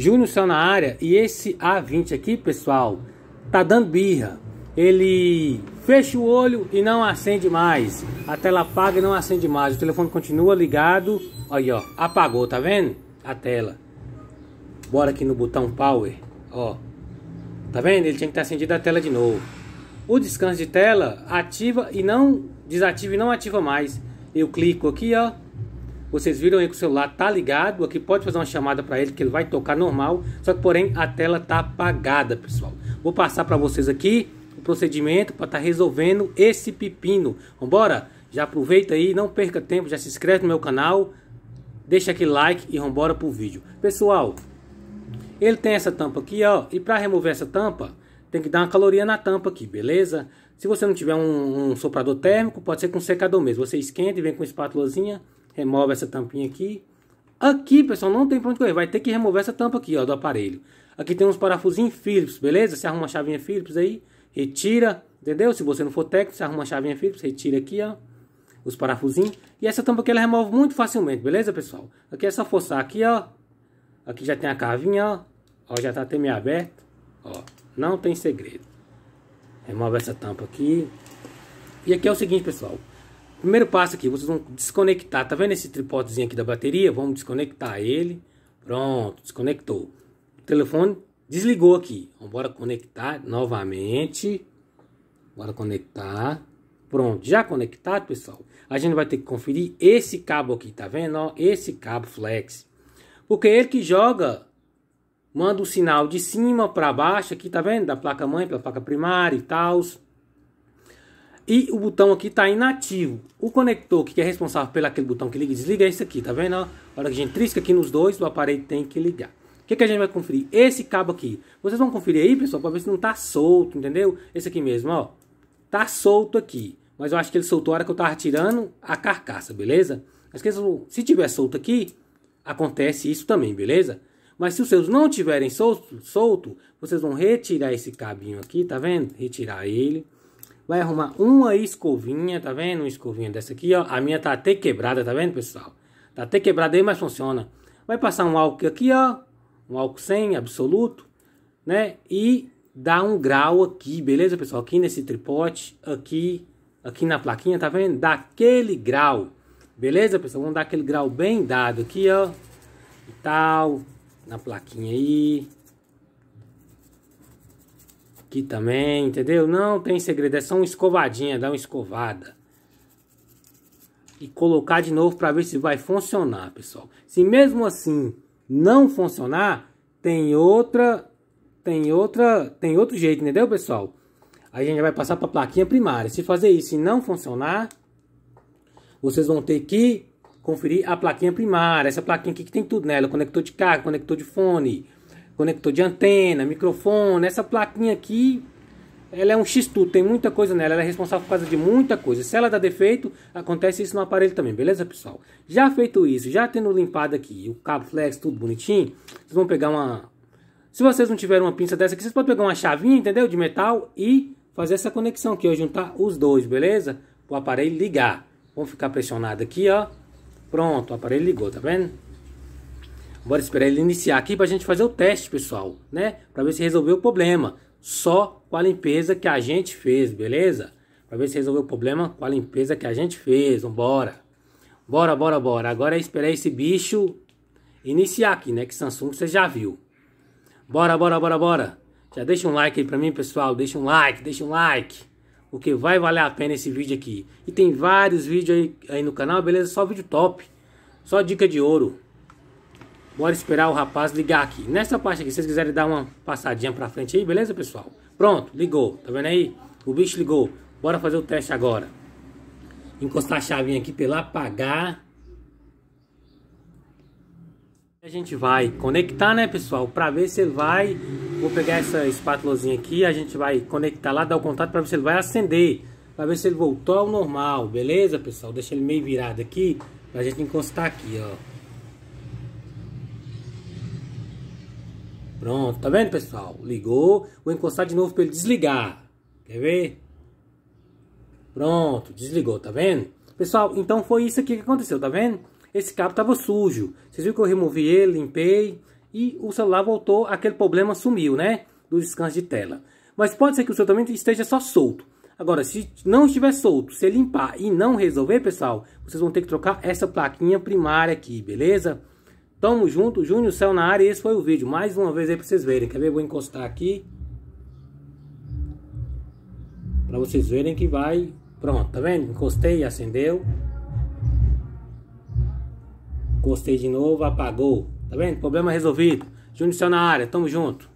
Júnior saiu na área e esse A20 aqui, pessoal, tá dando birra. Ele fecha o olho e não acende mais. A tela apaga e não acende mais. O telefone continua ligado. Aí, ó, apagou, tá vendo? A tela. Bora aqui no botão power, ó. Tá vendo? Ele tinha que estar acendido a tela de novo. O descanso de tela ativa e não desativa e não ativa mais. Eu clico aqui, ó, vocês viram aí que o celular tá ligado, aqui pode fazer uma chamada para ele que ele vai tocar normal, só que porém a tela tá apagada, pessoal. Vou passar para vocês aqui o procedimento para estar tá resolvendo esse pepino. Vambora? Já aproveita aí, não perca tempo, já se inscreve no meu canal, deixa aquele like e vambora pro vídeo. Pessoal, ele tem essa tampa aqui, ó, e para remover essa tampa, tem que dar uma caloria na tampa aqui, beleza? Se você não tiver um, um soprador térmico, pode ser com um secador mesmo. Você esquenta e vem com espátulazinha remove essa tampinha aqui. Aqui, pessoal, não tem pra onde correr. Vai ter que remover essa tampa aqui, ó, do aparelho. Aqui tem uns parafusinhos Phillips, beleza? Você arruma uma chavinha Phillips aí, retira, entendeu? Se você não for técnico, você arruma uma chavinha Phillips, retira aqui, ó, os parafusinhos. E essa tampa aqui, ela remove muito facilmente, beleza, pessoal? Aqui é só forçar aqui, ó. Aqui já tem a cavinha, ó. Ó, já tá até meio aberto, ó. Não tem segredo. Remove essa tampa aqui. E aqui é o seguinte, pessoal. Primeiro passo aqui, vocês vão desconectar. Tá vendo esse tripodzinho aqui da bateria? Vamos desconectar ele. Pronto, desconectou. O telefone desligou aqui. Vamos bora conectar novamente. Bora conectar. Pronto, já conectado, pessoal. A gente vai ter que conferir esse cabo aqui, tá vendo? Ó, esse cabo flex. Porque ele que joga, manda o um sinal de cima para baixo aqui, tá vendo? Da placa mãe para placa primária e tal e o botão aqui está inativo. O conector que é responsável pelo aquele botão que liga e desliga é esse aqui, tá vendo? Na hora que a gente trisca aqui nos dois, o aparelho tem que ligar. O que, que a gente vai conferir? Esse cabo aqui. Vocês vão conferir aí, pessoal, para ver se não está solto, entendeu? Esse aqui mesmo, ó. Tá solto aqui. Mas eu acho que ele soltou a hora que eu tava tirando a carcaça, beleza? Mas se tiver solto aqui, acontece isso também, beleza? Mas se os seus não tiverem solto, solto, vocês vão retirar esse cabinho aqui, tá vendo? Retirar ele vai arrumar uma escovinha, tá vendo? Uma escovinha dessa aqui, ó. A minha tá até quebrada, tá vendo, pessoal? Tá até quebrada aí, mas funciona. Vai passar um álcool aqui, ó. Um álcool 100 absoluto, né? E dá um grau aqui, beleza, pessoal? Aqui nesse tripote, aqui, aqui na plaquinha, tá vendo? Dá aquele grau, beleza, pessoal? Vamos dar aquele grau bem dado aqui, ó. E tal, na plaquinha aí. Aqui também, entendeu? Não tem segredo, é só uma escovadinha, dá uma escovada. E colocar de novo para ver se vai funcionar, pessoal. Se mesmo assim não funcionar, tem outra, tem outra, tem outro jeito, entendeu, pessoal? Aí a gente vai passar para a plaquinha primária. Se fazer isso e não funcionar, vocês vão ter que conferir a plaquinha primária. Essa plaquinha aqui que tem tudo nela, conector de carga, conector de fone, conector de antena, microfone, essa plaquinha aqui, ela é um X-Tudo, tem muita coisa nela, ela é responsável por causa de muita coisa. Se ela dá defeito, acontece isso no aparelho também, beleza, pessoal? Já feito isso, já tendo limpado aqui o cabo flex, tudo bonitinho, vocês vão pegar uma... Se vocês não tiverem uma pinça dessa aqui, vocês podem pegar uma chavinha, entendeu? De metal e fazer essa conexão aqui, ó, juntar os dois, beleza? O aparelho ligar. Vamos ficar pressionado aqui, ó. Pronto, o aparelho ligou, tá vendo? Bora esperar ele iniciar aqui para a gente fazer o teste, pessoal, né? Para ver se resolveu o problema. Só com a limpeza que a gente fez, beleza? Para ver se resolveu o problema com a limpeza que a gente fez. Vambora. Bora, bora, bora. Agora é esperar esse bicho iniciar aqui, né? Que Samsung você já viu. Bora, bora, bora, bora. Já deixa um like aí para mim, pessoal. Deixa um like, deixa um like. Porque vai valer a pena esse vídeo aqui. E tem vários vídeos aí, aí no canal, beleza? Só vídeo top. Só dica de ouro. Bora esperar o rapaz ligar aqui. Nessa parte aqui, se vocês quiserem dar uma passadinha pra frente aí, beleza, pessoal? Pronto, ligou. Tá vendo aí? O bicho ligou. Bora fazer o teste agora. Encostar a chavinha aqui pela apagar. A gente vai conectar, né, pessoal? Pra ver se ele vai... Vou pegar essa espátulazinha aqui, a gente vai conectar lá, dar o contato pra ver se ele vai acender. Pra ver se ele voltou ao normal, beleza, pessoal? Deixa ele meio virado aqui, pra gente encostar aqui, ó. Pronto, tá vendo, pessoal? Ligou. Vou encostar de novo para ele desligar. Quer ver? Pronto, desligou, tá vendo? Pessoal, então foi isso aqui que aconteceu, tá vendo? Esse cabo tava sujo. Vocês viram que eu removi ele, limpei. E o celular voltou, aquele problema sumiu, né? Do descanso de tela. Mas pode ser que o seu também esteja só solto. Agora, se não estiver solto, se limpar e não resolver, pessoal, vocês vão ter que trocar essa plaquinha primária aqui, beleza? Tamo junto, Júnior Céu na área. Esse foi o vídeo. Mais uma vez aí pra vocês verem. Quer ver? Vou encostar aqui. Pra vocês verem que vai. Pronto, tá vendo? Encostei, acendeu. Encostei de novo, apagou. Tá vendo? Problema resolvido. Júnior Céu na área. Tamo junto.